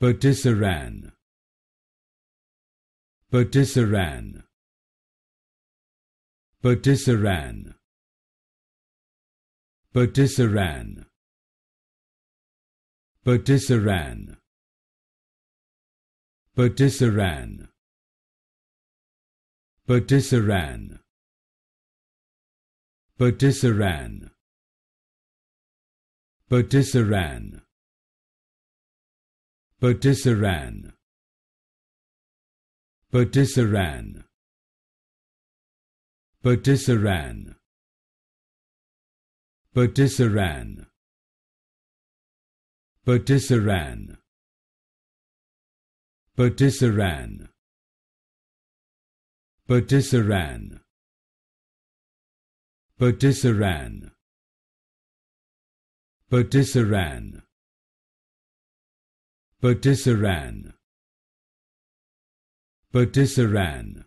Patisiran Patisiran Patisiran Patisiran Patisiran Patisiran Patisiran Patisiran Patisiran Patisaran Patisaran Patisaran Patisaran Patisaran Patisaran Patisaran Patisaran Patisaran Patisaran Patisaran